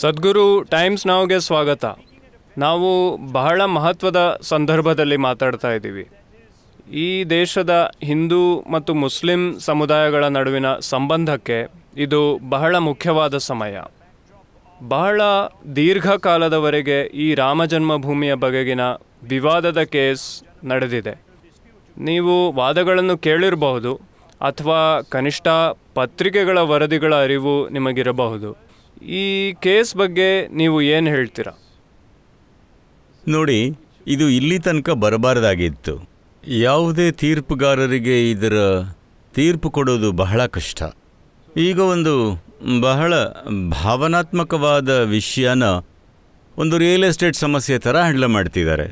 ಸದ್ಗುರು times ನಾವ್ಗೆ ಸ್ವಾಗತ ನಾವು ಬಹಳ ಮಹತ್ವದ ಸಂದರ್ಭದಲ್ಲಿ ಮಾತಾಡ್ತಾ ಇದ್ದೀವಿ ಈ ದೇಶದ ಹಿಂದೂ ಮತ್ತು ಮುಸ್ಲಿಂ ಸಮುದಾಯಗಳ ನಡುವಿನ ಸಂಬಂಧಕ್ಕೆ ಇದು ಬಹಳ ಮುಖ್ಯವಾದ ಸಮಯ ಬಹಳ ದೀರ್ಘಕಾಲದವರೆಗೆ ಈ ರಾಮ ಜನ್ಮಭೂಮಿಯ ಬಗೆಗಿನ ವಿವಾದದ ಕೇಸ್ ನಡೆದಿದೆ ನೀವು ವಾದಗಳನ್ನು ಕೇಳಿರಬಹುದು ಅಥವಾ ಕನಿಷ್ಠ ಪತ್ರಿಕೆಗಳ ವರದಿಗಳ ಅರಿವು ನಿಮಗಿರಬಹುದು ಈ ಕೇಸ್ ಬಗ್ಗೆ ನೀವು ಏನು ಹೇಳ್ತೀರಾ ನೋಡಿ ಇದು ಇಲ್ಲಿ ತನಕ ಬರಬಾರ್ದಾಗಿತ್ತು ಯಾವುದೇ ತೀರ್ಪುಗಾರರಿಗೆ ಇದರ ತೀರ್ಪು ಕೊಡೋದು ಬಹಳ ಕಷ್ಟ ಈಗ ಒಂದು ಬಹಳ ಭಾವನಾತ್ಮಕವಾದ ವಿಷಯನ ಒಂದು ರಿಯಲ್ ಎಸ್ಟೇಟ್ ಸಮಸ್ಯೆ ಥರ ಹ್ಯಾಂಡ್ಲ್ ಮಾಡ್ತಿದ್ದಾರೆ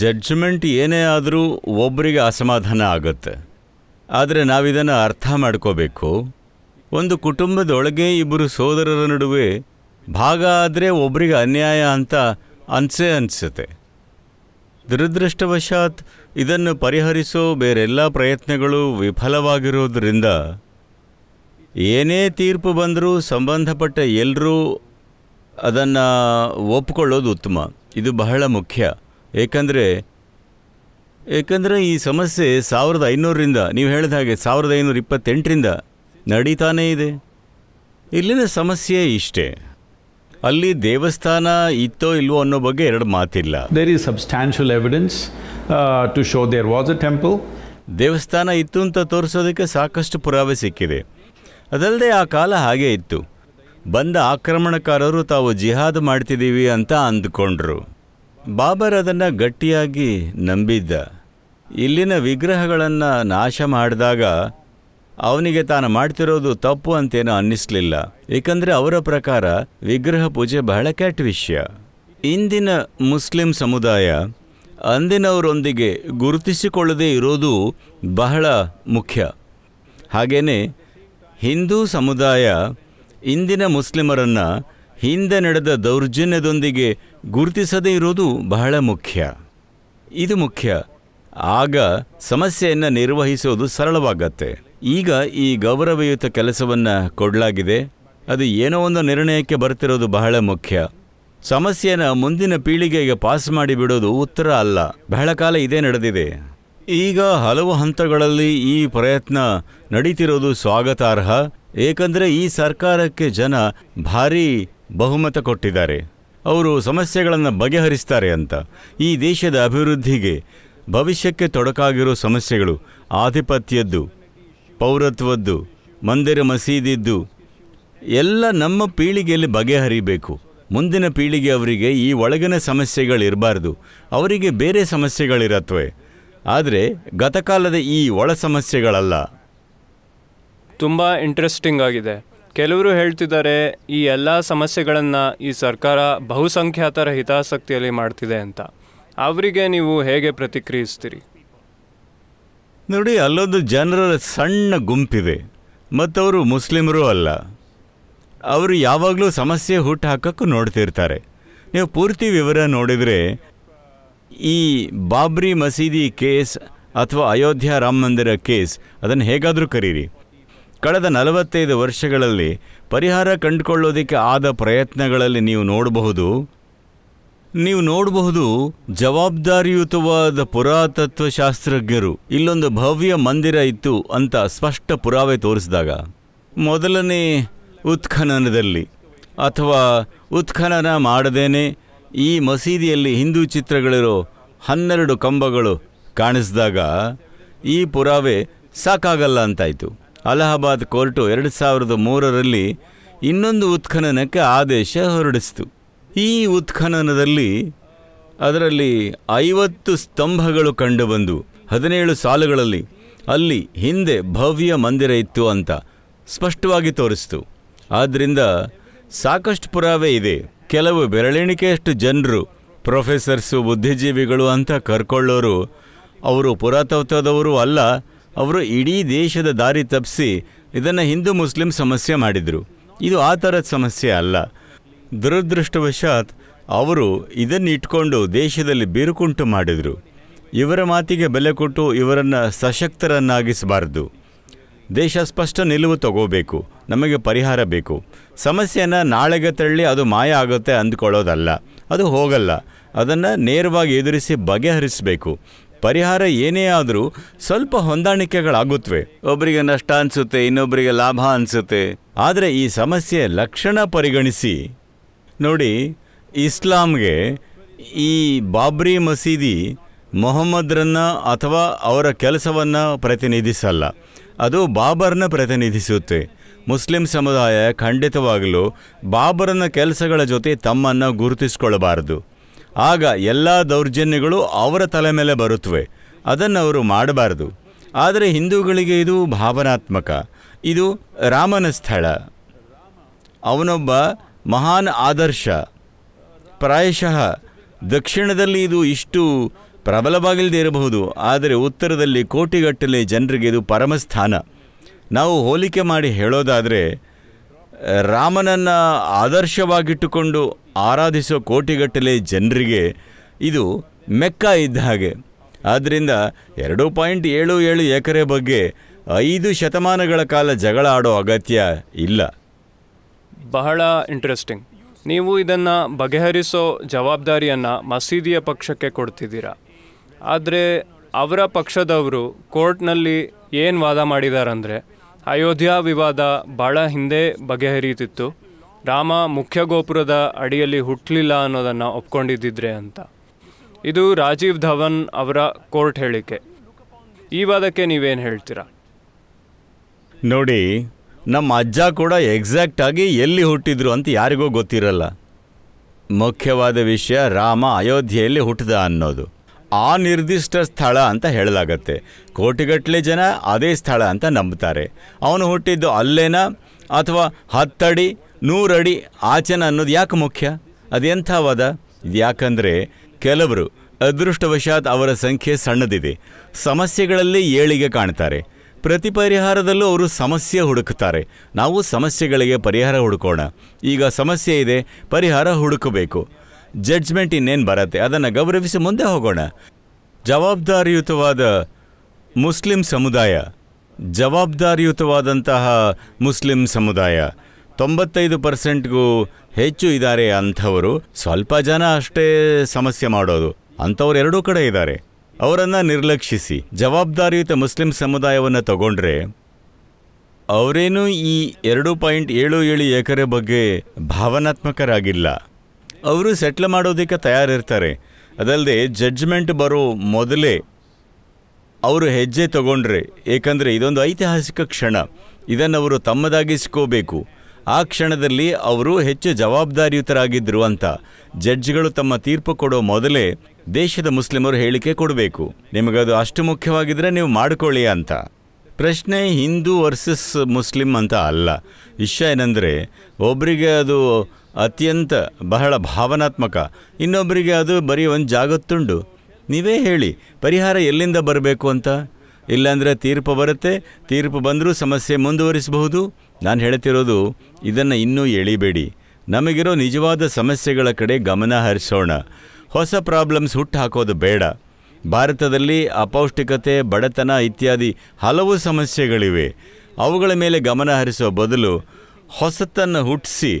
ಜಡ್ಜ್ಮೆಂಟ್ ಏನೇ ಆದರೂ ಒಬ್ಬರಿಗೆ ಅಸಮಾಧಾನ ಆಗುತ್ತೆ ಆದರೆ ನಾವಿದನ್ನು ಅರ್ಥ ಮಾಡ್ಕೋಬೇಕು ಒಂದು ಕುಟುಂಬದೊಳಗೆ ಇಬ್ಬರು ಸೋದರರ ನಡುವೆ ಭಾಗ ಆದರೆ ಒಬ್ಬರಿಗೆ ಅನ್ಯಾಯ ಅಂತ ಅನಿಸೇ ಅನಿಸುತ್ತೆ ದುರದೃಷ್ಟವಶಾತ್ ಇದನ್ನು ಪರಿಹರಿಸೋ ಬೇರೆಲ್ಲ ಪ್ರಯತ್ನಗಳು ವಿಫಲವಾಗಿರೋದರಿಂದ ಏನೇ ತೀರ್ಪು ಬಂದರೂ ಸಂಬಂಧಪಟ್ಟ ಎಲ್ಲರೂ ಅದನ್ನು ಒಪ್ಪಿಕೊಳ್ಳೋದು ಉತ್ತಮ ಇದು ಬಹಳ ಮುಖ್ಯ ಏಕೆಂದರೆ ಏಕೆಂದರೆ ಈ ಸಮಸ್ಯೆ ಸಾವಿರದ ಐನೂರರಿಂದ ನೀವು ಹೇಳಿದ ಹಾಗೆ ಸಾವಿರದ ಐನೂರ ಇಪ್ಪತ್ತೆಂಟರಿಂದ ನಡೀತಾನೇ ಇದೆ ಇಲ್ಲಿನ ಸಮಸ್ಯೆ ಇಷ್ಟೇ ಅಲ್ಲಿ ದೇವಸ್ಥಾನ ಇತ್ತೋ ಇಲ್ವೋ ಅನ್ನೋ ಬಗ್ಗೆ ಎರಡು ಮಾತಿಲ್ಲ there is substantial evidence to show there was a temple ದೇವಸ್ಥಾನ ಇತ್ತು ಅಂತ ತೋರಿಸೋದಕ್ಕೆ ಸಾಕಷ್ಟು ಪುರಾವೆ ಸಿಕ್ಕಿದೆ ಅದಲ್ಲದೆ ಆ ಕಾಲ ಹಾಗೆ ಇತ್ತು ಬಂದ ಆಕ್ರಮಣಕಾರರು ತಾವು ಜಿಹಾದ್ ಮಾಡ್ತಿದ್ದೀವಿ ಅಂತ ಅಂದ್ಕೊಂಡ್ರು ಬಾಬರ್ ಅದನ್ನು ಗಟ್ಟಿಯಾಗಿ ನಂಬಿದ್ದ ಇಲ್ಲಿನ ವಿಗ್ರಹಗಳನ್ನು ನಾಶ ಮಾಡಿದಾಗ ಅವನಿಗೆ ತಾನು ಮಾಡ್ತಿರೋದು ತಪ್ಪು ಅಂತೇನೂ ಅನ್ನಿಸ್ಲಿಲ್ಲ ಏಕೆಂದರೆ ಅವರ ಪ್ರಕಾರ ವಿಗ್ರಹ ಪೂಜೆ ಬಹಳ ಕೆಟ್ಟ ವಿಷಯ ಇಂದಿನ ಮುಸ್ಲಿಂ ಸಮುದಾಯ ಅಂದಿನವರೊಂದಿಗೆ ಗುರುತಿಸಿಕೊಳ್ಳದೇ ಇರೋದು ಬಹಳ ಮುಖ್ಯ ಹಾಗೆಯೇ ಹಿಂದೂ ಸಮುದಾಯ ಇಂದಿನ ಮುಸ್ಲಿಮರನ್ನು ಹಿಂದೆ ನಡೆದ ದೌರ್ಜನ್ಯದೊಂದಿಗೆ ಗುರುತಿಸದೇ ಇರೋದು ಬಹಳ ಮುಖ್ಯ ಇದು ಮುಖ್ಯ ಆಗ ಸಮಸ್ಯೆಯನ್ನು ನಿರ್ವಹಿಸೋದು ಸರಳವಾಗತ್ತೆ ಈಗ ಈ ಗೌರವಯುತ ಕೆಲಸವನ್ನು ಕೊಡಲಾಗಿದೆ ಅದು ಏನೋ ಒಂದು ನಿರ್ಣಯಕ್ಕೆ ಬರ್ತಿರೋದು ಬಹಳ ಮುಖ್ಯ ಸಮಸ್ಯೆನ ಮುಂದಿನ ಪೀಳಿಗೆಗೆ ಪಾಸ್ ಮಾಡಿಬಿಡೋದು ಉತ್ತರ ಅಲ್ಲ ಬಹಳ ಕಾಲ ಇದೇ ನಡೆದಿದೆ ಈಗ ಹಲವು ಹಂತಗಳಲ್ಲಿ ಈ ಪ್ರಯತ್ನ ನಡೀತಿರೋದು ಸ್ವಾಗತಾರ್ಹ ಏಕೆಂದರೆ ಈ ಸರ್ಕಾರಕ್ಕೆ ಜನ ಭಾರೀ ಬಹುಮತ ಕೊಟ್ಟಿದ್ದಾರೆ ಅವರು ಸಮಸ್ಯೆಗಳನ್ನು ಬಗೆಹರಿಸ್ತಾರೆ ಅಂತ ಈ ದೇಶದ ಅಭಿವೃದ್ಧಿಗೆ ಭವಿಷ್ಯಕ್ಕೆ ತೊಡಕಾಗಿರೋ ಸಮಸ್ಯೆಗಳು ಆಧಿಪತ್ಯದ್ದು ಪೌರತ್ವದ್ದು ಮಂದಿರ ಮಸೀದಿದ್ದು ಎಲ್ಲ ನಮ್ಮ ಪೀಳಿಗೆಯಲ್ಲಿ ಬಗೆಹರಿಬೇಕು ಮುಂದಿನ ಪೀಳಿಗೆ ಅವರಿಗೆ ಈ ಒಳಗಿನ ಸಮಸ್ಯೆಗಳಿರಬಾರ್ದು ಅವರಿಗೆ ಬೇರೆ ಸಮಸ್ಯೆಗಳಿರತ್ವೆ ಆದರೆ ಗತಕಾಲದ ಈ ಒಳ ಸಮಸ್ಯೆಗಳಲ್ಲ ತುಂಬ ಇಂಟ್ರೆಸ್ಟಿಂಗ್ ಆಗಿದೆ ಕೆಲವರು ಹೇಳ್ತಿದ್ದಾರೆ ಈ ಎಲ್ಲ ಸಮಸ್ಯೆಗಳನ್ನು ಈ ಸರ್ಕಾರ ಬಹುಸಂಖ್ಯಾತರ ಹಿತಾಸಕ್ತಿಯಲ್ಲಿ ಮಾಡ್ತಿದೆ ಅಂತ ಅವರಿಗೆ ನೀವು ಹೇಗೆ ಪ್ರತಿಕ್ರಿಯಿಸ್ತೀರಿ ನೋಡಿ ಅಲ್ಲೊಂದು ಜನರ ಸಣ್ಣ ಗುಂಪಿದೆ ಅವರು ಮುಸ್ಲಿಮರು ಅಲ್ಲ ಅವರು ಯಾವಾಗಲೂ ಸಮಸ್ಯೆ ಹುಟ್ಟು ಹಾಕೋಕ್ಕೂ ನೋಡ್ತಿರ್ತಾರೆ ನೀವು ಪೂರ್ತಿ ವಿವರ ನೋಡಿದರೆ ಈ ಬಾಬ್ರಿ ಮಸೀದಿ ಕೇಸ್ ಅಥವಾ ಅಯೋಧ್ಯ ರಾಮ ಮಂದಿರ ಕೇಸ್ ಅದನ್ನು ಹೇಗಾದರೂ ಕರೀರಿ ಕಳೆದ ನಲವತ್ತೈದು ವರ್ಷಗಳಲ್ಲಿ ಪರಿಹಾರ ಕಂಡುಕೊಳ್ಳೋದಕ್ಕೆ ಆದ ಪ್ರಯತ್ನಗಳಲ್ಲಿ ನೀವು ನೋಡಬಹುದು ನೀವು ನೋಡಬಹುದು ಜವಾಬ್ದಾರಿಯುತವಾದ ಪುರಾತತ್ವ ಶಾಸ್ತ್ರಜ್ಞರು ಇಲ್ಲೊಂದು ಭವ್ಯ ಮಂದಿರ ಇತ್ತು ಅಂತ ಸ್ಪಷ್ಟ ಪುರಾವೆ ತೋರಿಸಿದಾಗ ಮೊದಲನೇ ಉತ್ಖನನದಲ್ಲಿ ಅಥವಾ ಉತ್ಖನನ ಮಾಡದೇನೆ ಈ ಮಸೀದಿಯಲ್ಲಿ ಹಿಂದೂ ಚಿತ್ರಗಳಿರೋ ಹನ್ನೆರಡು ಕಂಬಗಳು ಕಾಣಿಸಿದಾಗ ಈ ಪುರಾವೆ ಸಾಕಾಗಲ್ಲ ಅಂತಾಯಿತು ಅಲಹಾಬಾದ್ ಕೋರ್ಟು ಎರಡು ಸಾವಿರದ ಮೂರರಲ್ಲಿ ಇನ್ನೊಂದು ಉತ್ಖನನಕ್ಕೆ ಆದೇಶ ಹೊರಡಿಸಿತು ಈ ಉತ್ಖನನದಲ್ಲಿ ಅದರಲ್ಲಿ ಐವತ್ತು ಸ್ತಂಭಗಳು ಕಂಡುಬಂದು ಹದಿನೇಳು ಸಾಲುಗಳಲ್ಲಿ ಅಲ್ಲಿ ಹಿಂದೆ ಭವ್ಯ ಮಂದಿರ ಇತ್ತು ಅಂತ ಸ್ಪಷ್ಟವಾಗಿ ತೋರಿಸ್ತು ಆದ್ದರಿಂದ ಸಾಕಷ್ಟು ಪುರಾವೆ ಇದೆ ಕೆಲವು ಬೆರಳೆಣಿಕೆಯಷ್ಟು ಜನರು ಪ್ರೊಫೆಸರ್ಸು ಬುದ್ಧಿಜೀವಿಗಳು ಅಂತ ಕರ್ಕೊಳ್ಳೋರು ಅವರು ಪುರಾತತ್ವದವರು ಅಲ್ಲ ಅವರು ಇಡೀ ದೇಶದ ದಾರಿ ತಪ್ಪಿಸಿ ಇದನ್ನು ಹಿಂದೂ ಮುಸ್ಲಿಂ ಸಮಸ್ಯೆ ಮಾಡಿದರು ಇದು ಆ ಥರದ ಸಮಸ್ಯೆ ಅಲ್ಲ ದುರದೃಷ್ಟವಶಾತ್ ಅವರು ಇಟ್ಕೊಂಡು ದೇಶದಲ್ಲಿ ಬಿರುಕುಂಟು ಮಾಡಿದರು ಇವರ ಮಾತಿಗೆ ಬೆಲೆ ಕೊಟ್ಟು ಇವರನ್ನು ಸಶಕ್ತರನ್ನಾಗಿಸಬಾರ್ದು ದೇಶ ಸ್ಪಷ್ಟ ನಿಲುವು ತಗೋಬೇಕು ನಮಗೆ ಪರಿಹಾರ ಬೇಕು ಸಮಸ್ಯೆಯನ್ನು ನಾಳೆಗೆ ತಳ್ಳಿ ಅದು ಮಾಯ ಆಗುತ್ತೆ ಅಂದ್ಕೊಳ್ಳೋದಲ್ಲ ಅದು ಹೋಗಲ್ಲ ಅದನ್ನು ನೇರವಾಗಿ ಎದುರಿಸಿ ಬಗೆಹರಿಸಬೇಕು ಪರಿಹಾರ ಏನೇ ಆದರೂ ಸ್ವಲ್ಪ ಹೊಂದಾಣಿಕೆಗಳಾಗುತ್ತವೆ ಒಬ್ಬರಿಗೆ ನಷ್ಟ ಅನಿಸುತ್ತೆ ಇನ್ನೊಬ್ಬರಿಗೆ ಲಾಭ ಅನಿಸುತ್ತೆ ಆದರೆ ಈ ಸಮಸ್ಯೆ ಲಕ್ಷಣ ಪರಿಗಣಿಸಿ ನೋಡಿ ಇಸ್ಲಾಂಗೆ ಈ ಬಾಬ್ರಿ ಮಸೀದಿ ಮೊಹಮ್ಮದ್ರನ್ನ ಅಥವಾ ಅವರ ಕೆಲಸವನ್ನು ಪ್ರತಿನಿಧಿಸಲ್ಲ ಅದು ಬಾಬರ್ನ ಪ್ರತಿನಿಧಿಸುತ್ತೆ ಮುಸ್ಲಿಂ ಸಮುದಾಯ ಖಂಡಿತವಾಗಲೂ ಬಾಬರನ ಕೆಲಸಗಳ ಜೊತೆ ತಮ್ಮನ್ನು ಗುರುತಿಸ್ಕೊಳ್ಬಾರ್ದು ಆಗ ಎಲ್ಲ ದೌರ್ಜನ್ಯಗಳು ಅವರ ತಲೆ ಮೇಲೆ ಬರುತ್ತವೆ ಅದನ್ನು ಅವರು ಮಾಡಬಾರ್ದು ಆದರೆ ಹಿಂದೂಗಳಿಗೆ ಇದು ಭಾವನಾತ್ಮಕ ಇದು ರಾಮನ ಸ್ಥಳ ಅವನೊಬ್ಬ ಮಹಾನ್ ಆದರ್ಶ ಪ್ರಾಯಶಃ ದಕ್ಷಿಣದಲ್ಲಿ ಇದು ಇಷ್ಟು ಪ್ರಬಲವಾಗಿಲ್ಲದೇ ಇರಬಹುದು ಆದರೆ ಉತ್ತರದಲ್ಲಿ ಕೋಟಿಗಟ್ಟಲೆ ಜನರಿಗೆ ಇದು ಪರಮಸ್ಥಾನ ನಾವು ಹೋಲಿಕೆ ಮಾಡಿ ಹೇಳೋದಾದರೆ ರಾಮನನ್ನು ಆದರ್ಶವಾಗಿಟ್ಟುಕೊಂಡು ಆರಾಧಿಸೋ ಕೋಟಿಗಟ್ಟಲೆ ಜನರಿಗೆ ಇದು ಮೆಕ್ಕ ಇದ್ದ ಹಾಗೆ ಆದ್ದರಿಂದ ಎರಡು ಪಾಯಿಂಟ್ ಏಳು ಏಳು ಎಕರೆ ಬಗ್ಗೆ ಐದು ಶತಮಾನಗಳ ಕಾಲ ಜಗಳ ಆಡೋ ಅಗತ್ಯ ಇಲ್ಲ ಬಹಳ ಇಂಟ್ರೆಸ್ಟಿಂಗ್ ನೀವು ಇದನ್ನು ಬಗೆಹರಿಸೋ ಜವಾಬ್ದಾರಿಯನ್ನು ಮಸೀದಿಯ ಪಕ್ಷಕ್ಕೆ ಕೊಡ್ತಿದ್ದೀರಾ ಆದರೆ ಅವರ ಪಕ್ಷದವರು ಕೋರ್ಟ್ನಲ್ಲಿ ಏನು ವಾದ ಮಾಡಿದಾರಂದರೆ ಅಯೋಧ್ಯಾ ವಿವಾದ ಭಾಳ ಹಿಂದೆ ಬಗೆಹರಿಯುತ್ತಿತ್ತು ರಾಮ ಮುಖ್ಯ ಗೋಪುರದ ಅಡಿಯಲ್ಲಿ ಹುಟ್ಟಲಿಲ್ಲ ಅನ್ನೋದನ್ನು ಒಪ್ಕೊಂಡಿದ್ದಿದ್ರೆ ಅಂತ ಇದು ರಾಜೀವ್ ಧವನ್ ಅವರ ಕೋರ್ಟ್ ಹೇಳಿಕೆ ಈ ವಾದಕ್ಕೆ ನೀವೇನು ಹೇಳ್ತೀರಾ ನೋಡಿ ನಮ್ಮ ಅಜ್ಜ ಕೂಡ ಎಕ್ಸಾಕ್ಟಾಗಿ ಎಲ್ಲಿ ಹುಟ್ಟಿದ್ರು ಅಂತ ಯಾರಿಗೂ ಗೊತ್ತಿರಲ್ಲ ಮುಖ್ಯವಾದ ವಿಷಯ ರಾಮ ಅಯೋಧ್ಯೆಯಲ್ಲಿ ಹುಟ್ಟಿದ ಅನ್ನೋದು ಆ ನಿರ್ದಿಷ್ಟ ಸ್ಥಳ ಅಂತ ಹೇಳಲಾಗತ್ತೆ ಕೋಟಿಗಟ್ಟಲೆ ಜನ ಅದೇ ಸ್ಥಳ ಅಂತ ನಂಬ್ತಾರೆ ಅವನು ಹುಟ್ಟಿದ್ದು ಅಲ್ಲೇನಾ ಅಥವಾ ಹತ್ತಡಿ ನೂರಡಿ ಆಚೆನ ಅನ್ನೋದು ಯಾಕೆ ಮುಖ್ಯ ಅದೆಂಥವಾದ ಯಾಕಂದರೆ ಕೆಲವರು ಅದೃಷ್ಟವಶಾತ್ ಅವರ ಸಂಖ್ಯೆ ಸಣ್ಣದಿದೆ ಸಮಸ್ಯೆಗಳಲ್ಲಿ ಏಳಿಗೆ ಕಾಣ್ತಾರೆ ಪ್ರತಿ ಪರಿಹಾರದಲ್ಲೂ ಅವರು ಸಮಸ್ಯೆ ಹುಡುಕುತ್ತಾರೆ ನಾವು ಸಮಸ್ಯೆಗಳಿಗೆ ಪರಿಹಾರ ಹುಡುಕೋಣ ಈಗ ಸಮಸ್ಯೆ ಇದೆ ಪರಿಹಾರ ಹುಡುಕಬೇಕು ಜಡ್ಜ್ಮೆಂಟ್ ಇನ್ನೇನು ಬರುತ್ತೆ ಅದನ್ನು ಗೌರವಿಸಿ ಮುಂದೆ ಹೋಗೋಣ ಜವಾಬ್ದಾರಿಯುತವಾದ ಮುಸ್ಲಿಂ ಸಮುದಾಯ ಜವಾಬ್ದಾರಿಯುತವಾದಂತಹ ಮುಸ್ಲಿಂ ಸಮುದಾಯ ತೊಂಬತ್ತೈದು ಪರ್ಸೆಂಟ್ಗೂ ಹೆಚ್ಚು ಇದ್ದಾರೆ ಅಂಥವರು ಸ್ವಲ್ಪ ಜನ ಅಷ್ಟೇ ಸಮಸ್ಯೆ ಮಾಡೋದು ಅಂಥವ್ರು ಎರಡೂ ಕಡೆ ಇದ್ದಾರೆ ಅವರನ್ನು ನಿರ್ಲಕ್ಷಿಸಿ ಜವಾಬ್ದಾರಿಯುತ ಮುಸ್ಲಿಂ ಸಮುದಾಯವನ್ನು ತಗೊಂಡ್ರೆ ಅವರೇನು ಈ ಎರಡು ಪಾಯಿಂಟ್ ಏಳು ಏಳು ಎಕರೆ ಬಗ್ಗೆ ಭಾವನಾತ್ಮಕರಾಗಿಲ್ಲ ಅವರು ಸೆಟ್ಲ್ ಮಾಡೋದಕ್ಕೆ ತಯಾರಿರ್ತಾರೆ ಅದಲ್ಲದೆ ಜಡ್ಜ್ಮೆಂಟ್ ಬರೋ ಮೊದಲೇ ಅವರು ಹೆಜ್ಜೆ ತಗೊಂಡ್ರೆ ಏಕೆಂದರೆ ಇದೊಂದು ಐತಿಹಾಸಿಕ ಕ್ಷಣ ಇದನ್ನು ಅವರು ತಮ್ಮದಾಗಿಸ್ಕೋಬೇಕು ಆ ಕ್ಷಣದಲ್ಲಿ ಅವರು ಹೆಚ್ಚು ಜವಾಬ್ದಾರಿಯುತರಾಗಿದ್ದರು ಅಂತ ಜಡ್ಜ್ಗಳು ತಮ್ಮ ತೀರ್ಪು ಕೊಡೋ ಮೊದಲೇ ದೇಶದ ಮುಸ್ಲಿಮರು ಹೇಳಿಕೆ ಕೊಡಬೇಕು ನಿಮಗದು ಅಷ್ಟು ಮುಖ್ಯವಾಗಿದ್ದರೆ ನೀವು ಮಾಡಿಕೊಳ್ಳಿ ಅಂತ ಪ್ರಶ್ನೆ ಹಿಂದೂ ವರ್ಸಸ್ ಮುಸ್ಲಿಮ್ ಅಂತ ಅಲ್ಲ ವಿಷಯ ಏನಂದರೆ ಒಬ್ಬರಿಗೆ ಅದು ಅತ್ಯಂತ ಬಹಳ ಭಾವನಾತ್ಮಕ ಇನ್ನೊಬ್ಬರಿಗೆ ಅದು ಬರೀ ಒಂದು ಜಾಗತ್ತುಂಡು ನೀವೇ ಹೇಳಿ ಪರಿಹಾರ ಎಲ್ಲಿಂದ ಬರಬೇಕು ಅಂತ ಇಲ್ಲಾಂದರೆ ತೀರ್ಪು ಬರುತ್ತೆ ತೀರ್ಪು ಬಂದರೂ ಸಮಸ್ಯೆ ಮುಂದುವರಿಸಬಹುದು ನಾನು ಹೇಳ್ತಿರೋದು ಇದನ್ನು ಇನ್ನೂ ಎಳಿಬೇಡಿ ನಮಗಿರೋ ನಿಜವಾದ ಸಮಸ್ಯೆಗಳ ಕಡೆ ಗಮನ ಹರಿಸೋಣ ಹೊಸ ಪ್ರಾಬ್ಲಮ್ಸ್ ಹಾಕೋದು ಬೇಡ ಭಾರತದಲ್ಲಿ ಅಪೌಷ್ಟಿಕತೆ ಬಡತನ ಇತ್ಯಾದಿ ಹಲವು ಸಮಸ್ಯೆಗಳಿವೆ ಅವುಗಳ ಮೇಲೆ ಗಮನ ಹರಿಸುವ ಬದಲು ಹೊಸತನ್ನು ಹುಟ್ಟಿಸಿ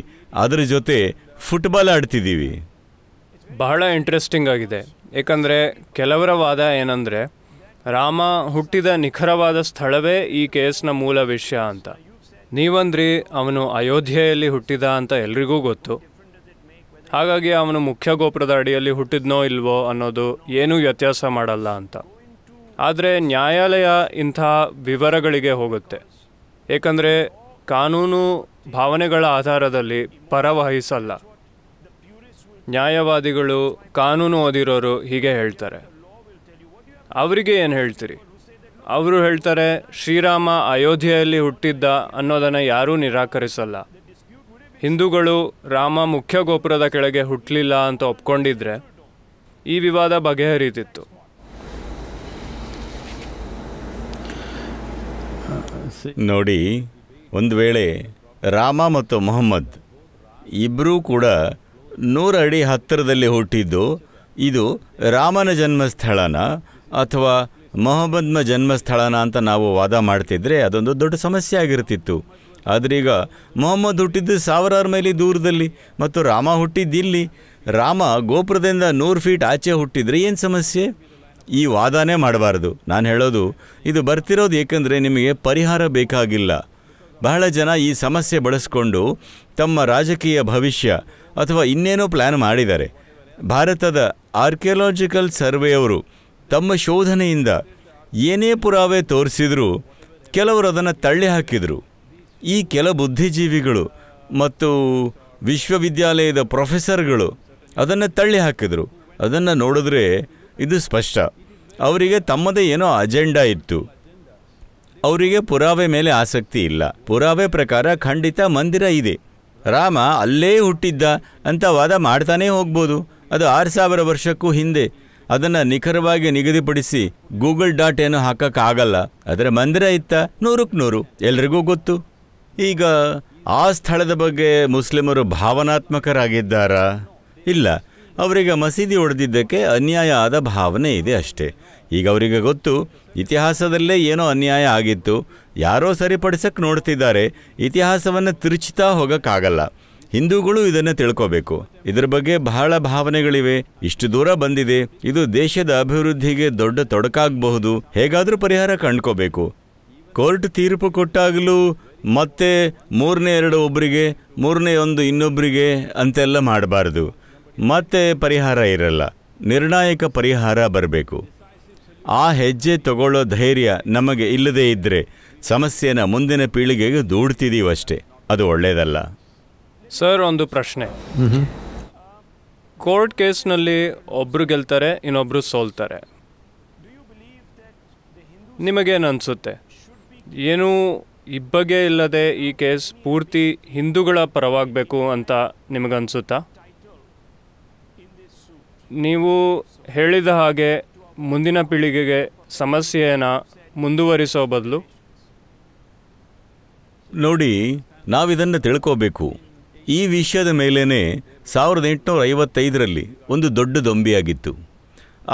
ಅದರ ಜೊತೆ ಫುಟ್ಬಾಲ್ ಆಡ್ತಿದ್ದೀವಿ ಬಹಳ ಇಂಟ್ರೆಸ್ಟಿಂಗ್ ಆಗಿದೆ ಏಕೆಂದರೆ ಕೆಲವರ ವಾದ ಏನಂದರೆ ರಾಮ ಹುಟ್ಟಿದ ನಿಖರವಾದ ಸ್ಥಳವೇ ಈ ಕೇಸ್ನ ಮೂಲ ವಿಷಯ ಅಂತ ನೀವಂದ್ರಿ ಅವನು ಅಯೋಧ್ಯೆಯಲ್ಲಿ ಹುಟ್ಟಿದ ಅಂತ ಎಲ್ರಿಗೂ ಗೊತ್ತು ಹಾಗಾಗಿ ಅವನು ಮುಖ್ಯ ಗೋಪುರದ ಅಡಿಯಲ್ಲಿ ಹುಟ್ಟಿದ್ನೋ ಇಲ್ವೋ ಅನ್ನೋದು ಏನೂ ವ್ಯತ್ಯಾಸ ಮಾಡಲ್ಲ ಅಂತ ಆದರೆ ನ್ಯಾಯಾಲಯ ಇಂತಹ ವಿವರಗಳಿಗೆ ಹೋಗುತ್ತೆ ಏಕೆಂದರೆ ಕಾನೂನು ಭಾವನೆಗಳ ಆಧಾರದಲ್ಲಿ ಪರವಹಿಸಲ್ಲ ನ್ಯಾಯವಾದಿಗಳು ಕಾನೂನು ಓದಿರೋರು ಹೀಗೆ ಹೇಳ್ತಾರೆ ಅವರಿಗೆ ಏನು ಹೇಳ್ತೀರಿ ಅವರು ಹೇಳ್ತಾರೆ ಶ್ರೀರಾಮ ಅಯೋಧ್ಯೆಯಲ್ಲಿ ಹುಟ್ಟಿದ್ದ ಅನ್ನೋದನ್ನು ಯಾರೂ ನಿರಾಕರಿಸಲ್ಲ ಹಿಂದೂಗಳು ರಾಮ ಮುಖ್ಯ ಗೋಪುರದ ಕೆಳಗೆ ಹುಟ್ಟಲಿಲ್ಲ ಅಂತ ಒಪ್ಕೊಂಡಿದ್ರೆ ಈ ವಿವಾದ ಬಗೆಹರಿಯುತ್ತಿತ್ತು ನೋಡಿ ಒಂದು ವೇಳೆ ರಾಮ ಮತ್ತು ಮೊಹಮ್ಮದ್ ಇಬ್ಬರೂ ಕೂಡ ನೂರು ಅಡಿ ಹತ್ತಿರದಲ್ಲಿ ಹುಟ್ಟಿದ್ದು ಇದು ರಾಮನ ಜನ್ಮಸ್ಥಳನ ಅಥವಾ ಮೊಹಮ್ಮದ್ನ ಜನ್ಮಸ್ಥಳನ ಅಂತ ನಾವು ವಾದ ಮಾಡ್ತಿದ್ರೆ ಅದೊಂದು ದೊಡ್ಡ ಸಮಸ್ಯೆ ಆಗಿರ್ತಿತ್ತು ಆದರೆ ಮೊಹಮ್ಮದ್ ಹುಟ್ಟಿದ್ದು ಸಾವಿರಾರು ಮೈಲಿ ದೂರದಲ್ಲಿ ಮತ್ತು ರಾಮ ಹುಟ್ಟಿದ್ದಿಲ್ಲಿ ರಾಮ ಗೋಪುರದಿಂದ ನೂರು ಫೀಟ್ ಆಚೆ ಹುಟ್ಟಿದರೆ ಏನು ಸಮಸ್ಯೆ ಈ ವಾದನೇ ಮಾಡಬಾರ್ದು ನಾನು ಹೇಳೋದು ಇದು ಬರ್ತಿರೋದು ಏಕೆಂದರೆ ನಿಮಗೆ ಪರಿಹಾರ ಬೇಕಾಗಿಲ್ಲ ಬಹಳ ಜನ ಈ ಸಮಸ್ಯೆ ಬಳಸ್ಕೊಂಡು ತಮ್ಮ ರಾಜಕೀಯ ಭವಿಷ್ಯ ಅಥವಾ ಇನ್ನೇನೋ ಪ್ಲ್ಯಾನ್ ಮಾಡಿದ್ದಾರೆ ಭಾರತದ ಆರ್ಕಿಯಾಲಜಿಕಲ್ ಸರ್ವೆಯವರು ತಮ್ಮ ಶೋಧನೆಯಿಂದ ಏನೇ ಪುರಾವೆ ತೋರಿಸಿದರೂ ಕೆಲವರು ಅದನ್ನು ತಳ್ಳಿ ಹಾಕಿದರು ಈ ಕೆಲ ಬುದ್ಧಿಜೀವಿಗಳು ಮತ್ತು ವಿಶ್ವವಿದ್ಯಾಲಯದ ಪ್ರೊಫೆಸರ್ಗಳು ಅದನ್ನು ತಳ್ಳಿ ಹಾಕಿದರು ಅದನ್ನು ನೋಡಿದ್ರೆ ಇದು ಸ್ಪಷ್ಟ ಅವರಿಗೆ ತಮ್ಮದೇ ಏನೋ ಅಜೆಂಡಾ ಇತ್ತು ಅವರಿಗೆ ಪುರಾವೆ ಮೇಲೆ ಆಸಕ್ತಿ ಇಲ್ಲ ಪುರಾವೆ ಪ್ರಕಾರ ಖಂಡಿತ ಮಂದಿರ ಇದೆ ರಾಮ ಅಲ್ಲೇ ಹುಟ್ಟಿದ್ದ ಅಂತ ವಾದ ಮಾಡ್ತಾನೇ ಹೋಗ್ಬೋದು ಅದು ಆರು ಸಾವಿರ ವರ್ಷಕ್ಕೂ ಹಿಂದೆ ಅದನ್ನು ನಿಖರವಾಗಿ ನಿಗದಿಪಡಿಸಿ ಗೂಗಲ್ ಡಾಟ್ ಏನು ಹಾಕೋಕ್ಕಾಗಲ್ಲ ಆದರೆ ಮಂದಿರ ಇತ್ತ ನೂರಕ್ಕೆ ನೂರು ಎಲ್ರಿಗೂ ಗೊತ್ತು ಈಗ ಆ ಸ್ಥಳದ ಬಗ್ಗೆ ಮುಸ್ಲಿಮರು ಭಾವನಾತ್ಮಕರಾಗಿದ್ದಾರಾ ಇಲ್ಲ ಅವರಿಗೆ ಮಸೀದಿ ಒಡೆದಿದ್ದಕ್ಕೆ ಅನ್ಯಾಯ ಆದ ಭಾವನೆ ಇದೆ ಅಷ್ಟೇ ಈಗ ಅವರಿಗೆ ಗೊತ್ತು ಇತಿಹಾಸದಲ್ಲೇ ಏನೋ ಅನ್ಯಾಯ ಆಗಿತ್ತು ಯಾರೋ ಸರಿಪಡಿಸಕ್ಕೆ ನೋಡ್ತಿದ್ದಾರೆ ಇತಿಹಾಸವನ್ನು ತಿರುಚಿತಾ ಹೋಗೋಕ್ಕಾಗಲ್ಲ ಹಿಂದೂಗಳು ಇದನ್ನು ತಿಳ್ಕೋಬೇಕು ಇದರ ಬಗ್ಗೆ ಬಹಳ ಭಾವನೆಗಳಿವೆ ಇಷ್ಟು ದೂರ ಬಂದಿದೆ ಇದು ದೇಶದ ಅಭಿವೃದ್ಧಿಗೆ ದೊಡ್ಡ ತೊಡಕಾಗಬಹುದು ಹೇಗಾದರೂ ಪರಿಹಾರ ಕಂಡ್ಕೋಬೇಕು ಕೋರ್ಟ್ ತೀರ್ಪು ಕೊಟ್ಟಾಗಲೂ ಮತ್ತೆ ಮೂರನೇ ಎರಡು ಒಬ್ಬರಿಗೆ ಮೂರನೇ ಒಂದು ಇನ್ನೊಬ್ಬರಿಗೆ ಅಂತೆಲ್ಲ ಮಾಡಬಾರ್ದು ಮತ್ತೆ ಪರಿಹಾರ ಇರಲ್ಲ ನಿರ್ಣಾಯಕ ಪರಿಹಾರ ಬರಬೇಕು ಆ ಹೆಜ್ಜೆ ತಗೊಳ್ಳೋ ಧೈರ್ಯ ನಮಗೆ ಇಲ್ಲದೇ ಇದ್ದರೆ ಸಮಸ್ಯೆನ ಮುಂದಿನ ಪೀಳಿಗೆಗೆ ದೂಡ್ತಿದ್ದೀವಷ್ಟೇ ಅದು ಒಳ್ಳೆಯದಲ್ಲ ಸರ್ ಒಂದು ಪ್ರಶ್ನೆ ಕೋರ್ಟ್ ಕೇಸ್ನಲ್ಲಿ ಒಬ್ಬರು ಗೆಲ್ತಾರೆ ಇನ್ನೊಬ್ಬರು ಸೋಲ್ತಾರೆ ನಿಮಗೇನು ಅನಿಸುತ್ತೆ ಏನೂ ಇಬ್ಬಗೆ ಇಲ್ಲದೆ ಈ ಕೇಸ್ ಪೂರ್ತಿ ಹಿಂದೂಗಳ ಪರವಾಗಬೇಕು ಅಂತ ನಿಮಗನ್ಸುತ್ತಾ ನೀವು ಹೇಳಿದ ಹಾಗೆ ಮುಂದಿನ ಪೀಳಿಗೆಗೆ ಸಮಸ್ಯೆಯನ್ನು ಮುಂದುವರಿಸೋ ಬದಲು ನೋಡಿ ನಾವಿದನ್ನು ತಿಳ್ಕೋಬೇಕು ಈ ವಿಷಯದ ಮೇಲೇ ಸಾವಿರದ ಎಂಟುನೂರ ಐವತ್ತೈದರಲ್ಲಿ ಒಂದು ದೊಡ್ಡ ದೊಂಬಿಯಾಗಿತ್ತು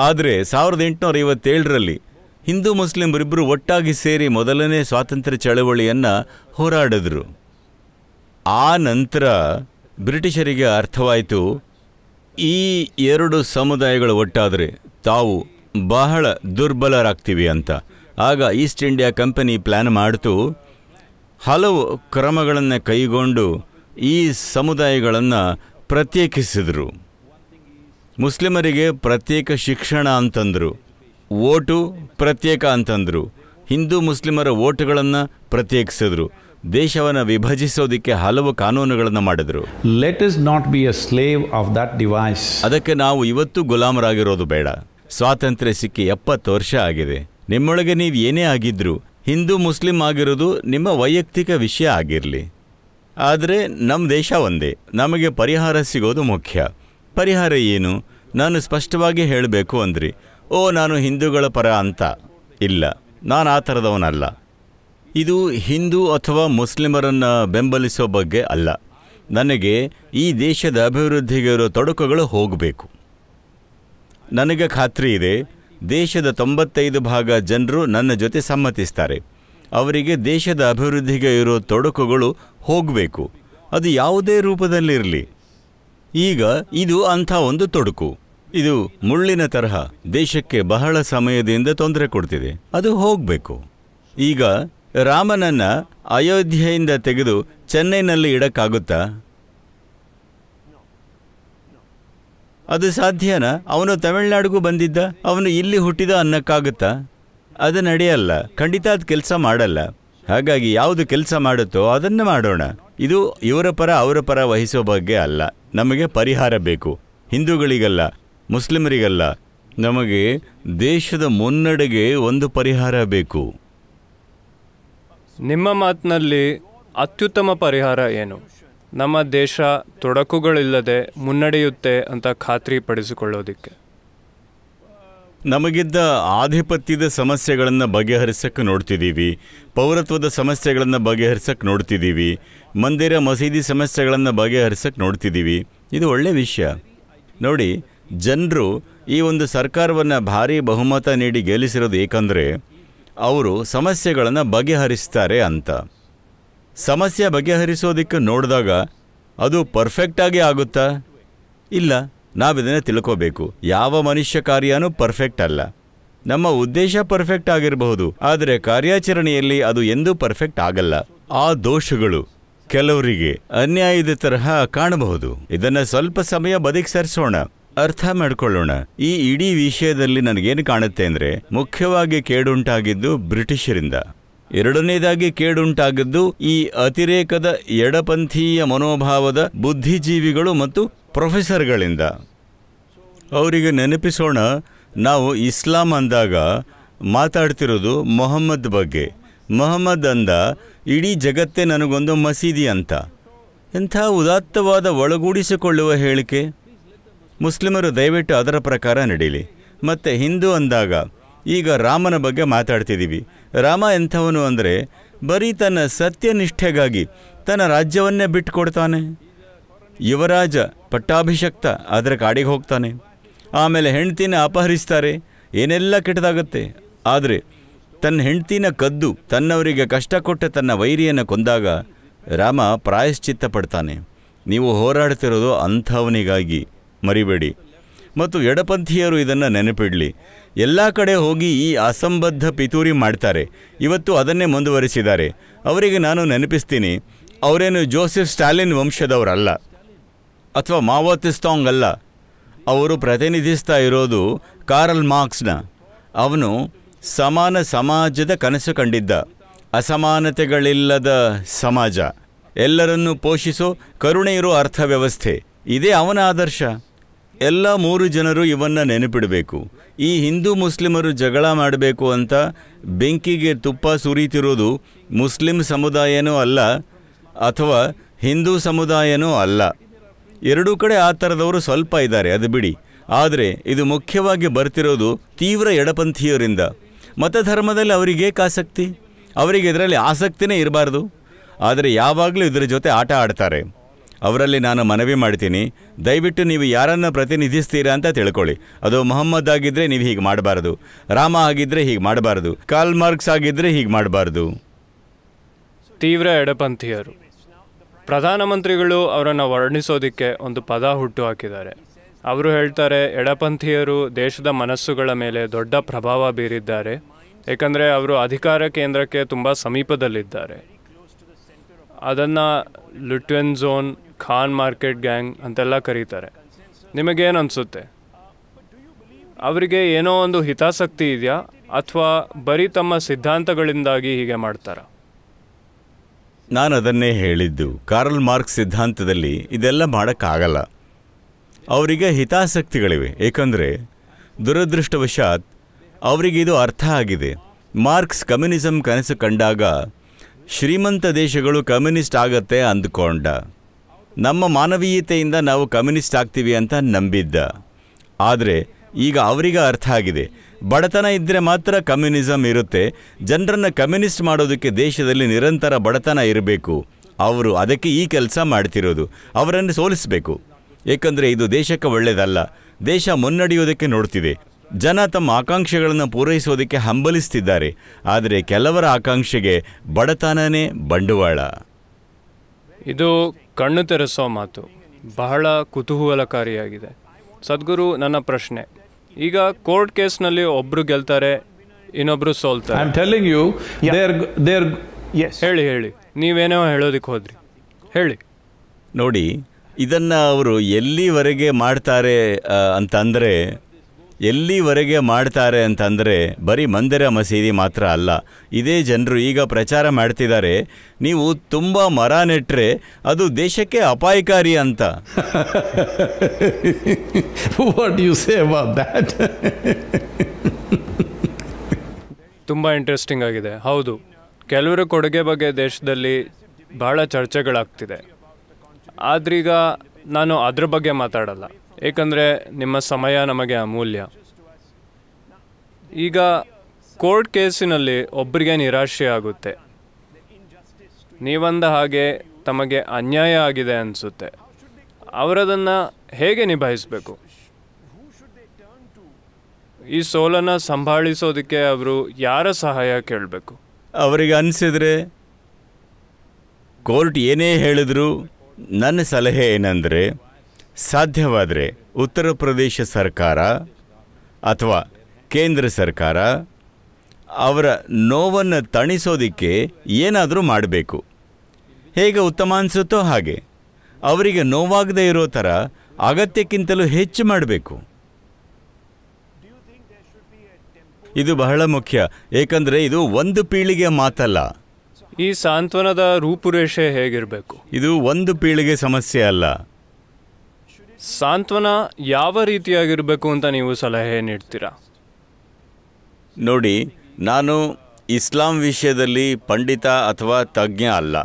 ಆದರೆ ಸಾವಿರದ ಎಂಟುನೂರ ಐವತ್ತೇಳರಲ್ಲಿ ಹಿಂದೂ ಮುಸ್ಲಿಮರಿಬ್ಬರು ಒಟ್ಟಾಗಿ ಸೇರಿ ಮೊದಲನೇ ಸ್ವಾತಂತ್ರ್ಯ ಚಳವಳಿಯನ್ನು ಹೋರಾಡಿದ್ರು ಆ ನಂತರ ಬ್ರಿಟಿಷರಿಗೆ ಅರ್ಥವಾಯಿತು ಈ ಎರಡು ಸಮುದಾಯಗಳು ಒಟ್ಟಾದರೆ ತಾವು ಬಹಳ ದುರ್ಬಲರಾಗ್ತೀವಿ ಅಂತ ಆಗ ಈಸ್ಟ್ ಇಂಡಿಯಾ ಕಂಪನಿ ಪ್ಲ್ಯಾನ್ ಮಾಡಿತು ಹಲವು ಕ್ರಮಗಳನ್ನು ಕೈಗೊಂಡು ಈ ಸಮುದಾಯಗಳನ್ನು ಪ್ರತ್ಯೇಕಿಸಿದರು ಮುಸ್ಲಿಮರಿಗೆ ಪ್ರತ್ಯೇಕ ಶಿಕ್ಷಣ ಅಂತಂದರು ಓಟು ಪ್ರತ್ಯೇಕ ಅಂತಂದರು ಹಿಂದೂ ಮುಸ್ಲಿಮರ ಓಟುಗಳನ್ನು ಪ್ರತ್ಯೇಕಿಸಿದ್ರು ದೇಶವನ್ನು ವಿಭಜಿಸೋದಕ್ಕೆ ಹಲವು ಕಾನೂನುಗಳನ್ನು ಮಾಡಿದರು let us not be a slave of that device ಅದಕ್ಕೆ ನಾವು ಇವತ್ತು ಗುಲಾಮರಾಗಿರೋದು ಬೇಡ ಸ್ವಾತಂತ್ರ್ಯ ಸಿಕ್ಕಿ ಎಪ್ಪತ್ತು ವರ್ಷ ಆಗಿದೆ ನಿಮ್ಮೊಳಗೆ ನೀವು ಏನೇ ಆಗಿದ್ರು ಹಿಂದೂ ಮುಸ್ಲಿಂ ಆಗಿರೋದು ನಿಮ್ಮ ವೈಯಕ್ತಿಕ ವಿಷಯ ಆಗಿರಲಿ ಆದರೆ ನಮ್ಮ ದೇಶ ಒಂದೇ ನಮಗೆ ಪರಿಹಾರ ಸಿಗೋದು ಮುಖ್ಯ ಪರಿಹಾರ ಏನು ನಾನು ಸ್ಪಷ್ಟವಾಗಿ ಹೇಳಬೇಕು ಅಂದ್ರಿ ಓ ನಾನು ಹಿಂದೂಗಳ ಪರ ಅಂತ ಇಲ್ಲ ನಾನು ಆ ಥರದವನಲ್ಲ ಇದು ಹಿಂದೂ ಅಥವಾ ಮುಸ್ಲಿಮರನ್ನು ಬೆಂಬಲಿಸೋ ಬಗ್ಗೆ ಅಲ್ಲ ನನಗೆ ಈ ದೇಶದ ಅಭಿವೃದ್ಧಿಗೆ ಇರೋ ತೊಡಕುಗಳು ಹೋಗಬೇಕು ನನಗೆ ಖಾತ್ರಿ ಇದೆ ದೇಶದ ತೊಂಬತ್ತೈದು ಭಾಗ ಜನರು ನನ್ನ ಜೊತೆ ಸಮ್ಮತಿಸ್ತಾರೆ ಅವರಿಗೆ ದೇಶದ ಅಭಿವೃದ್ಧಿಗೆ ಇರೋ ತೊಡಕುಗಳು ಹೋಗಬೇಕು ಅದು ಯಾವುದೇ ರೂಪದಲ್ಲಿರಲಿ ಈಗ ಇದು ಅಂಥ ಒಂದು ತೊಡಕು ಇದು ಮುಳ್ಳಿನ ತರಹ ದೇಶಕ್ಕೆ ಬಹಳ ಸಮಯದಿಂದ ತೊಂದರೆ ಕೊಡ್ತಿದೆ ಅದು ಹೋಗಬೇಕು ಈಗ ರಾಮನನ್ನ ಅಯೋಧ್ಯೆಯಿಂದ ತೆಗೆದು ಚೆನ್ನೈನಲ್ಲಿ ಇಡಕ್ಕಾಗುತ್ತಾ ಅದು ಸಾಧ್ಯನ ಅವನು ತಮಿಳ್ನಾಡಿಗೂ ಬಂದಿದ್ದ ಅವನು ಇಲ್ಲಿ ಹುಟ್ಟಿದ ಅನ್ನಕ್ಕಾಗುತ್ತಾ ಅದು ನಡೆಯಲ್ಲ ಖಂಡಿತ ಅದು ಕೆಲಸ ಮಾಡಲ್ಲ ಹಾಗಾಗಿ ಯಾವುದು ಕೆಲಸ ಮಾಡುತ್ತೋ ಅದನ್ನು ಮಾಡೋಣ ಇದು ಇವರ ಪರ ಅವರ ಪರ ವಹಿಸೋ ಬಗ್ಗೆ ಅಲ್ಲ ನಮಗೆ ಪರಿಹಾರ ಬೇಕು ಹಿಂದೂಗಳಿಗಲ್ಲ ಮುಸ್ಲಿಮರಿಗಲ್ಲ ನಮಗೆ ದೇಶದ ಮುನ್ನಡೆಗೆ ಒಂದು ಪರಿಹಾರ ಬೇಕು ನಿಮ್ಮ ಮಾತಿನಲ್ಲಿ ಅತ್ಯುತ್ತಮ ಪರಿಹಾರ ಏನು ನಮ್ಮ ದೇಶ ತೊಡಕುಗಳಿಲ್ಲದೆ ಮುನ್ನಡೆಯುತ್ತೆ ಅಂತ ಖಾತ್ರಿ ನಮಗಿದ್ದ ಆಧಿಪತ್ಯದ ಸಮಸ್ಯೆಗಳನ್ನು ಬಗೆಹರಿಸಕ್ಕೆ ನೋಡ್ತಿದ್ದೀವಿ ಪೌರತ್ವದ ಸಮಸ್ಯೆಗಳನ್ನು ಬಗೆಹರಿಸಕ್ಕೆ ನೋಡ್ತಿದ್ದೀವಿ ಮಂದಿರ ಮಸೀದಿ ಸಮಸ್ಯೆಗಳನ್ನು ಬಗೆಹರಿಸಕ್ಕೆ ನೋಡ್ತಿದ್ದೀವಿ ಇದು ಒಳ್ಳೆಯ ವಿಷಯ ನೋಡಿ ಜನರು ಈ ಒಂದು ಸರ್ಕಾರವನ್ನು ಭಾರಿ ಬಹುಮತ ನೀಡಿ ಗೆಲ್ಲಿಸಿರೋದು ಏಕೆಂದರೆ ಅವರು ಸಮಸ್ಯೆಗಳನ್ನು ಬಗೆಹರಿಸ್ತಾರೆ ಅಂತ ಸಮಸ್ಯೆ ಬಗೆಹರಿಸೋದಕ್ಕೆ ನೋಡಿದಾಗ ಅದು ಪರ್ಫೆಕ್ಟಾಗಿ ಆಗುತ್ತಾ ಇಲ್ಲ ನಾವಿದನ್ನು ತಿಳ್ಕೋಬೇಕು ಯಾವ ಮನುಷ್ಯ ಕಾರ್ಯನೂ ಪರ್ಫೆಕ್ಟ್ ಅಲ್ಲ ನಮ್ಮ ಉದ್ದೇಶ ಪರ್ಫೆಕ್ಟ್ ಆಗಿರಬಹುದು ಆದರೆ ಕಾರ್ಯಾಚರಣೆಯಲ್ಲಿ ಅದು ಎಂದೂ ಪರ್ಫೆಕ್ಟ್ ಆಗಲ್ಲ ಆ ದೋಷಗಳು ಕೆಲವರಿಗೆ ಅನ್ಯಾಯದ ತರಹ ಕಾಣಬಹುದು ಇದನ್ನು ಸ್ವಲ್ಪ ಸಮಯ ಬದುಕಿ ಸರಿಸೋಣ ಅರ್ಥ ಮಾಡಿಕೊಳ್ಳೋಣ ಈ ಇಡೀ ವಿಷಯದಲ್ಲಿ ನನಗೇನು ಕಾಣುತ್ತೆ ಅಂದರೆ ಮುಖ್ಯವಾಗಿ ಕೇಡುಂಟಾಗಿದ್ದು ಬ್ರಿಟಿಷರಿಂದ ಎರಡನೇದಾಗಿ ಕೇಡುಂಟಾಗಿದ್ದು ಈ ಅತಿರೇಕದ ಎಡಪಂಥೀಯ ಮನೋಭಾವದ ಬುದ್ಧಿಜೀವಿಗಳು ಮತ್ತು ಪ್ರೊಫೆಸರ್ಗಳಿಂದ ಅವರಿಗೆ ನೆನಪಿಸೋಣ ನಾವು ಇಸ್ಲಾಂ ಅಂದಾಗ ಮಾತಾಡ್ತಿರೋದು ಮೊಹಮ್ಮದ್ ಬಗ್ಗೆ ಮೊಹಮ್ಮದ್ ಅಂದ ಇಡೀ ಜಗತ್ತೇ ನನಗೊಂದು ಮಸೀದಿ ಅಂತ ಎಂಥ ಉದಾತ್ತವಾದ ಒಳಗೂಡಿಸಿಕೊಳ್ಳುವ ಹೇಳಿಕೆ ಮುಸ್ಲಿಮರು ದಯವಿಟ್ಟು ಅದರ ಪ್ರಕಾರ ನಡೀಲಿ ಮತ್ತು ಹಿಂದೂ ಅಂದಾಗ ಈಗ ರಾಮನ ಬಗ್ಗೆ ಮಾತಾಡ್ತಿದ್ದೀವಿ ರಾಮ ಎಂಥವನು ಅಂದರೆ ಬರೀ ತನ್ನ ಸತ್ಯನಿಷ್ಠೆಗಾಗಿ ತನ್ನ ರಾಜ್ಯವನ್ನೇ ಕೊಡ್ತಾನೆ ಯುವರಾಜ ಪಟ್ಟಾಭಿಷಕ್ತ ಅದರ ಕಾಡಿಗೆ ಹೋಗ್ತಾನೆ ಆಮೇಲೆ ಹೆಂಡ್ತಿನ ಅಪಹರಿಸ್ತಾರೆ ಏನೆಲ್ಲ ಕೆಟ್ಟದಾಗುತ್ತೆ ಆದರೆ ತನ್ನ ಹೆಂಡ್ತಿನ ಕದ್ದು ತನ್ನವರಿಗೆ ಕಷ್ಟ ಕೊಟ್ಟ ತನ್ನ ವೈರಿಯನ್ನು ಕೊಂದಾಗ ರಾಮ ಪ್ರಾಯಶ್ಚಿತ್ತ ಪಡ್ತಾನೆ ನೀವು ಹೋರಾಡ್ತಿರೋದು ಅಂಥವನಿಗಾಗಿ ಮರಿಬೇಡಿ ಮತ್ತು ಎಡಪಂಥೀಯರು ಇದನ್ನು ನೆನಪಿಡಲಿ ಎಲ್ಲ ಕಡೆ ಹೋಗಿ ಈ ಅಸಂಬದ್ಧ ಪಿತೂರಿ ಮಾಡ್ತಾರೆ ಇವತ್ತು ಅದನ್ನೇ ಮುಂದುವರಿಸಿದ್ದಾರೆ ಅವರಿಗೆ ನಾನು ನೆನಪಿಸ್ತೀನಿ ಅವರೇನು ಜೋಸೆಫ್ ಸ್ಟಾಲಿನ್ ವಂಶದವರಲ್ಲ ಅಥವಾ ಮಾವೋತಿಸ್ತಾಂಗ್ ಅಲ್ಲ ಅವರು ಪ್ರತಿನಿಧಿಸ್ತಾ ಇರೋದು ಕಾರಲ್ ಮಾರ್ಕ್ಸ್ನ ಅವನು ಸಮಾನ ಸಮಾಜದ ಕನಸು ಕಂಡಿದ್ದ ಅಸಮಾನತೆಗಳಿಲ್ಲದ ಸಮಾಜ ಎಲ್ಲರನ್ನೂ ಪೋಷಿಸೋ ಕರುಣೆ ಇರೋ ಅರ್ಥವ್ಯವಸ್ಥೆ ಇದೇ ಅವನ ಆದರ್ಶ ಎಲ್ಲ ಮೂರು ಜನರು ಇವನ್ನು ನೆನಪಿಡಬೇಕು ಈ ಹಿಂದೂ ಮುಸ್ಲಿಮರು ಜಗಳ ಮಾಡಬೇಕು ಅಂತ ಬೆಂಕಿಗೆ ತುಪ್ಪ ಸುರಿತಿರೋದು ಮುಸ್ಲಿಂ ಸಮುದಾಯನೂ ಅಲ್ಲ ಅಥವಾ ಹಿಂದೂ ಸಮುದಾಯನೂ ಅಲ್ಲ ಎರಡೂ ಕಡೆ ಆ ಥರದವರು ಸ್ವಲ್ಪ ಇದ್ದಾರೆ ಅದು ಬಿಡಿ ಆದರೆ ಇದು ಮುಖ್ಯವಾಗಿ ಬರ್ತಿರೋದು ತೀವ್ರ ಎಡಪಂಥೀಯರಿಂದ ಮತಧರ್ಮದಲ್ಲಿ ಅವರಿಗೇಕೆ ಆಸಕ್ತಿ ಅವರಿಗೆ ಇದರಲ್ಲಿ ಆಸಕ್ತಿನೇ ಇರಬಾರ್ದು ಆದರೆ ಯಾವಾಗಲೂ ಇದರ ಜೊತೆ ಆಟ ಆಡ್ತಾರೆ ಅವರಲ್ಲಿ ನಾನು ಮನವಿ ಮಾಡ್ತೀನಿ ದಯವಿಟ್ಟು ನೀವು ಯಾರನ್ನು ಪ್ರತಿನಿಧಿಸ್ತೀರಾ ಅಂತ ತಿಳ್ಕೊಳ್ಳಿ ಅದು ಮೊಹಮ್ಮದ್ ಆಗಿದ್ದರೆ ನೀವು ಹೀಗೆ ಮಾಡಬಾರ್ದು ರಾಮ ಆಗಿದ್ದರೆ ಹೀಗೆ ಮಾಡಬಾರ್ದು ಕಾಲ್ ಮಾರ್ಕ್ಸ್ ಆಗಿದ್ದರೆ ಹೀಗೆ ಮಾಡಬಾರ್ದು ತೀವ್ರ ಎಡಪಂಥೀಯರು ಪ್ರಧಾನಮಂತ್ರಿಗಳು ಅವರನ್ನು ವರ್ಣಿಸೋದಕ್ಕೆ ಒಂದು ಪದ ಹುಟ್ಟು ಹಾಕಿದ್ದಾರೆ ಅವರು ಹೇಳ್ತಾರೆ ಎಡಪಂಥೀಯರು ದೇಶದ ಮನಸ್ಸುಗಳ ಮೇಲೆ ದೊಡ್ಡ ಪ್ರಭಾವ ಬೀರಿದ್ದಾರೆ ಏಕೆಂದರೆ ಅವರು ಅಧಿಕಾರ ಕೇಂದ್ರಕ್ಕೆ ತುಂಬ ಸಮೀಪದಲ್ಲಿದ್ದಾರೆ ಅದನ್ನು Lutyens zone Khan Market gang ಅಂತೆಲ್ಲ ಕರೀತಾರೆ ನಿಮಗೇನು ಅನಿಸುತ್ತೆ ಅವರಿಗೆ ಏನೋ ಒಂದು ಹಿತಾಸಕ್ತಿ ಇದೆಯಾ ಅಥವಾ ಬರೀ ತಮ್ಮ ಸಿದ್ಧಾಂತಗಳಿಂದಾಗಿ ಹೀಗೆ ಮಾಡ್ತಾರ ನಾನು ಅದನ್ನೇ ಹೇಳಿದ್ದು ಕಾರ್ಲ್ ಮಾರ್ಕ್ಸ್ ಸಿದ್ಧಾಂತದಲ್ಲಿ ಇದೆಲ್ಲ ಮಾಡೋಕ್ಕಾಗಲ್ಲ ಅವರಿಗೆ ಹಿತಾಸಕ್ತಿಗಳಿವೆ ಏಕೆಂದರೆ ದುರದೃಷ್ಟವಶಾತ್ ಅವರಿಗೆ ಇದು ಅರ್ಥ ಆಗಿದೆ ಮಾರ್ಕ್ಸ್ ಕಮ್ಯುನಿಸಂ ಕನಸು ಕಂಡಾಗ ಶ್ರೀಮಂತ ದೇಶಗಳು ಕಮ್ಯುನಿಸ್ಟ್ ಆಗತ್ತೆ ಅಂದುಕೊಂಡ ನಮ್ಮ ಮಾನವೀಯತೆಯಿಂದ ನಾವು ಕಮ್ಯುನಿಸ್ಟ್ ಆಗ್ತೀವಿ ಅಂತ ನಂಬಿದ್ದ ಆದರೆ ಈಗ ಅವರಿಗೆ ಅರ್ಥ ಆಗಿದೆ ಬಡತನ ಇದ್ದರೆ ಮಾತ್ರ ಕಮ್ಯುನಿಸಮ್ ಇರುತ್ತೆ ಜನರನ್ನು ಕಮ್ಯುನಿಸ್ಟ್ ಮಾಡೋದಕ್ಕೆ ದೇಶದಲ್ಲಿ ನಿರಂತರ ಬಡತನ ಇರಬೇಕು ಅವರು ಅದಕ್ಕೆ ಈ ಕೆಲಸ ಮಾಡ್ತಿರೋದು ಅವರನ್ನು ಸೋಲಿಸಬೇಕು ಏಕೆಂದರೆ ಇದು ದೇಶಕ್ಕೆ ಒಳ್ಳೆಯದಲ್ಲ ದೇಶ ಮುನ್ನಡೆಯೋದಕ್ಕೆ ನೋಡ್ತಿದೆ ಜನ ತಮ್ಮ ಆಕಾಂಕ್ಷೆಗಳನ್ನು ಪೂರೈಸೋದಕ್ಕೆ ಹಂಬಲಿಸ್ತಿದ್ದಾರೆ ಆದರೆ ಕೆಲವರ ಆಕಾಂಕ್ಷೆಗೆ ಬಡತನನೇ ಬಂಡವಾಳ ಇದು ಕಣ್ಣು ತೆರೆಸೋ ಮಾತು ಬಹಳ ಕುತೂಹಲಕಾರಿಯಾಗಿದೆ ಸದ್ಗುರು ನನ್ನ ಪ್ರಶ್ನೆ ಈಗ ಕೋರ್ಟ್ ಕೇಸ್ನಲ್ಲಿ ಒಬ್ರು ಗೆಲ್ತಾರೆ ಇನ್ನೊಬ್ರು ಸೋಲ್ತಾರೆ ಯು ಹೇಳಿ ಹೇಳಿ ನೀವೇನೋ ಹೇಳೋದಕ್ಕೆ ಹೋದ್ರಿ ಹೇಳಿ ನೋಡಿ ಇದನ್ನು ಅವರು ಎಲ್ಲಿವರೆಗೆ ಮಾಡ್ತಾರೆ ಅಂತಂದರೆ ಎಲ್ಲಿವರೆಗೆ ಮಾಡ್ತಾರೆ ಅಂತಂದರೆ ಬರೀ ಮಂದಿರ ಮಸೀದಿ ಮಾತ್ರ ಅಲ್ಲ ಇದೇ ಜನರು ಈಗ ಪ್ರಚಾರ ಮಾಡ್ತಿದ್ದಾರೆ ನೀವು ತುಂಬ ಮರ ನೆಟ್ಟರೆ ಅದು ದೇಶಕ್ಕೆ ಅಪಾಯಕಾರಿ ಅಂತ ಯು ಸೇ ದ್ಯಾಟ್ ತುಂಬ ಇಂಟ್ರೆಸ್ಟಿಂಗ್ ಆಗಿದೆ ಹೌದು ಕೆಲವರು ಕೊಡುಗೆ ಬಗ್ಗೆ ದೇಶದಲ್ಲಿ ಬಹಳ ಚರ್ಚೆಗಳಾಗ್ತಿದೆ ಆದ್ರೀಗ ನಾನು ಅದ್ರ ಬಗ್ಗೆ ಮಾತಾಡಲ್ಲ ಏಕೆಂದರೆ ನಿಮ್ಮ ಸಮಯ ನಮಗೆ ಅಮೂಲ್ಯ ಈಗ ಕೋರ್ಟ್ ಕೇಸಿನಲ್ಲಿ ಒಬ್ಬರಿಗೆ ನಿರಾಶೆ ಆಗುತ್ತೆ ನೀವಂದ ಹಾಗೆ ತಮಗೆ ಅನ್ಯಾಯ ಆಗಿದೆ ಅನಿಸುತ್ತೆ ಅವರದನ್ನು ಹೇಗೆ ನಿಭಾಯಿಸಬೇಕು ಈ ಸೋಲನ್ನು ಸಂಭಾಳಿಸೋದಕ್ಕೆ ಅವರು ಯಾರ ಸಹಾಯ ಕೇಳಬೇಕು ಅವರಿಗೆ ಅನಿಸಿದರೆ ಕೋರ್ಟ್ ಏನೇ ಹೇಳಿದ್ರು ನನ್ನ ಸಲಹೆ ಏನಂದರೆ ಸಾಧ್ಯವಾದರೆ ಉತ್ತರ ಪ್ರದೇಶ ಸರ್ಕಾರ ಅಥವಾ ಕೇಂದ್ರ ಸರ್ಕಾರ ಅವರ ನೋವನ್ನು ತಣಿಸೋದಕ್ಕೆ ಏನಾದರೂ ಮಾಡಬೇಕು ಹೇಗೆ ಉತ್ತಮ ಅನಿಸುತ್ತೋ ಹಾಗೆ ಅವರಿಗೆ ನೋವಾಗದೇ ಇರೋ ಥರ ಅಗತ್ಯಕ್ಕಿಂತಲೂ ಹೆಚ್ಚು ಮಾಡಬೇಕು ಇದು ಬಹಳ ಮುಖ್ಯ ಏಕೆಂದರೆ ಇದು ಒಂದು ಪೀಳಿಗೆ ಮಾತಲ್ಲ ಈ ಸಾಂತ್ವನದ ರೂಪುರೇಷೆ ಹೇಗಿರಬೇಕು ಇದು ಒಂದು ಪೀಳಿಗೆ ಸಮಸ್ಯೆ ಅಲ್ಲ ಸಾಂತ್ವನ ಯಾವ ರೀತಿಯಾಗಿರಬೇಕು ಅಂತ ನೀವು ಸಲಹೆ ನೀಡ್ತೀರಾ ನೋಡಿ ನಾನು ಇಸ್ಲಾಂ ವಿಷಯದಲ್ಲಿ ಪಂಡಿತ ಅಥವಾ ತಜ್ಞ ಅಲ್ಲ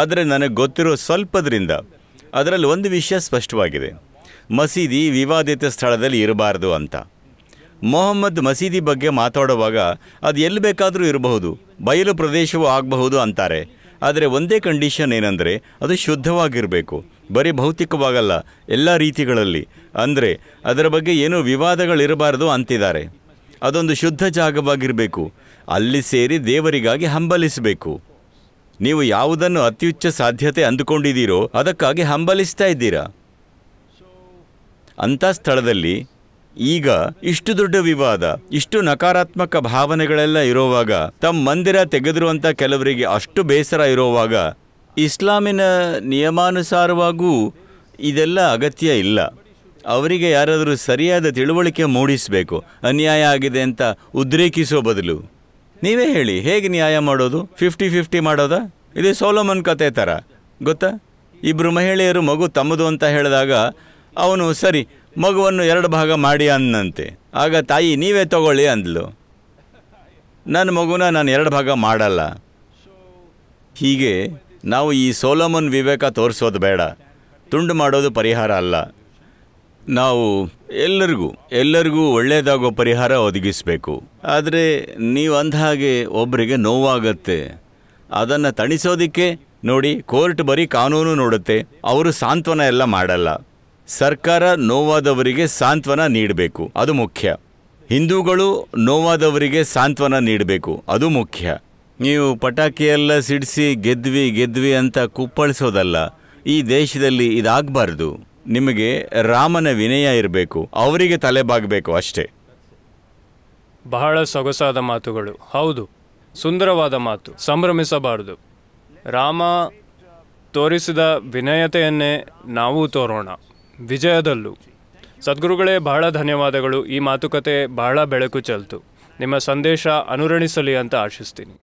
ಆದರೆ ನನಗೆ ಗೊತ್ತಿರೋ ಸ್ವಲ್ಪದರಿಂದ ಅದರಲ್ಲಿ ಒಂದು ವಿಷಯ ಸ್ಪಷ್ಟವಾಗಿದೆ ಮಸೀದಿ ವಿವಾದಿತ ಸ್ಥಳದಲ್ಲಿ ಇರಬಾರ್ದು ಅಂತ ಮೊಹಮ್ಮದ್ ಮಸೀದಿ ಬಗ್ಗೆ ಮಾತಾಡುವಾಗ ಅದು ಎಲ್ಲಿ ಬೇಕಾದರೂ ಇರಬಹುದು ಬಯಲು ಪ್ರದೇಶವೂ ಆಗಬಹುದು ಅಂತಾರೆ ಆದರೆ ಒಂದೇ ಕಂಡೀಷನ್ ಏನಂದರೆ ಅದು ಶುದ್ಧವಾಗಿರಬೇಕು ಬರೀ ಭೌತಿಕವಾಗಲ್ಲ ಎಲ್ಲ ರೀತಿಗಳಲ್ಲಿ ಅಂದರೆ ಅದರ ಬಗ್ಗೆ ಏನೂ ವಿವಾದಗಳಿರಬಾರದು ಅಂತಿದ್ದಾರೆ ಅದೊಂದು ಶುದ್ಧ ಜಾಗವಾಗಿರಬೇಕು ಅಲ್ಲಿ ಸೇರಿ ದೇವರಿಗಾಗಿ ಹಂಬಲಿಸಬೇಕು ನೀವು ಯಾವುದನ್ನು ಅತ್ಯುಚ್ಚ ಸಾಧ್ಯತೆ ಅಂದುಕೊಂಡಿದ್ದೀರೋ ಅದಕ್ಕಾಗಿ ಹಂಬಲಿಸ್ತಾ ಇದ್ದೀರಾ ಅಂಥ ಸ್ಥಳದಲ್ಲಿ ಈಗ ಇಷ್ಟು ದೊಡ್ಡ ವಿವಾದ ಇಷ್ಟು ನಕಾರಾತ್ಮಕ ಭಾವನೆಗಳೆಲ್ಲ ಇರೋವಾಗ ತಮ್ಮ ಮಂದಿರ ತೆಗೆದಿರುವಂಥ ಕೆಲವರಿಗೆ ಅಷ್ಟು ಬೇಸರ ಇರೋವಾಗ ಇಸ್ಲಾಮಿನ ನಿಯಮಾನುಸಾರವಾಗೂ ಇದೆಲ್ಲ ಅಗತ್ಯ ಇಲ್ಲ ಅವರಿಗೆ ಯಾರಾದರೂ ಸರಿಯಾದ ತಿಳುವಳಿಕೆ ಮೂಡಿಸಬೇಕು ಅನ್ಯಾಯ ಆಗಿದೆ ಅಂತ ಉದ್ರೇಕಿಸೋ ಬದಲು ನೀವೇ ಹೇಳಿ ಹೇಗೆ ನ್ಯಾಯ ಮಾಡೋದು ಫಿಫ್ಟಿ ಫಿಫ್ಟಿ ಮಾಡೋದಾ ಇದೇ ಸೋಲೋಮನ್ ಕತೆ ಥರ ಗೊತ್ತಾ ಇಬ್ಬರು ಮಹಿಳೆಯರು ಮಗು ತಮ್ಮದು ಅಂತ ಹೇಳಿದಾಗ ಅವನು ಸರಿ ಮಗುವನ್ನು ಎರಡು ಭಾಗ ಮಾಡಿ ಅಂದಂತೆ ಆಗ ತಾಯಿ ನೀವೇ ತಗೊಳ್ಳಿ ಅಂದ್ಲು ನನ್ನ ಮಗುನ ನಾನು ಎರಡು ಭಾಗ ಮಾಡಲ್ಲ ಹೀಗೆ ನಾವು ಈ ಸೋಲೋಮನ್ ವಿವೇಕ ತೋರಿಸೋದು ಬೇಡ ತುಂಡು ಮಾಡೋದು ಪರಿಹಾರ ಅಲ್ಲ ನಾವು ಎಲ್ಲರಿಗೂ ಎಲ್ಲರಿಗೂ ಒಳ್ಳೆಯದಾಗೋ ಪರಿಹಾರ ಒದಗಿಸಬೇಕು ಆದರೆ ನೀವು ಅಂದ ಹಾಗೆ ಒಬ್ಬರಿಗೆ ನೋವಾಗತ್ತೆ ಅದನ್ನು ತಣಿಸೋದಕ್ಕೆ ನೋಡಿ ಕೋರ್ಟ್ ಬರೀ ಕಾನೂನು ನೋಡುತ್ತೆ ಅವರು ಸಾಂತ್ವನ ಎಲ್ಲ ಮಾಡಲ್ಲ ಸರ್ಕಾರ ನೋವಾದವರಿಗೆ ಸಾಂತ್ವನ ನೀಡಬೇಕು ಅದು ಮುಖ್ಯ ಹಿಂದೂಗಳು ನೋವಾದವರಿಗೆ ಸಾಂತ್ವನ ನೀಡಬೇಕು ಅದು ಮುಖ್ಯ ನೀವು ಪಟಾಕಿಯೆಲ್ಲ ಸಿಡಿಸಿ ಗೆದ್ವಿ ಗೆದ್ವಿ ಅಂತ ಕುಪ್ಪಳಿಸೋದಲ್ಲ ಈ ದೇಶದಲ್ಲಿ ಇದಾಗಬಾರ್ದು ನಿಮಗೆ ರಾಮನ ವಿನಯ ಇರಬೇಕು ಅವರಿಗೆ ತಲೆಬಾಗಬೇಕು ಅಷ್ಟೇ ಬಹಳ ಸೊಗಸಾದ ಮಾತುಗಳು ಹೌದು ಸುಂದರವಾದ ಮಾತು ಸಂಭ್ರಮಿಸಬಾರದು ರಾಮ ತೋರಿಸಿದ ವಿನಯತೆಯನ್ನೇ ನಾವು ತೋರೋಣ ವಿಜಯದಲ್ಲೂ ಸದ್ಗುರುಗಳೇ ಬಹಳ ಧನ್ಯವಾದಗಳು ಈ ಮಾತುಕತೆ ಬಹಳ ಬೆಳಕು ಚಲ್ತು. ನಿಮ್ಮ ಸಂದೇಶ ಅನುರಣಿಸಲಿ ಅಂತ ಆಶಿಸ್ತೀನಿ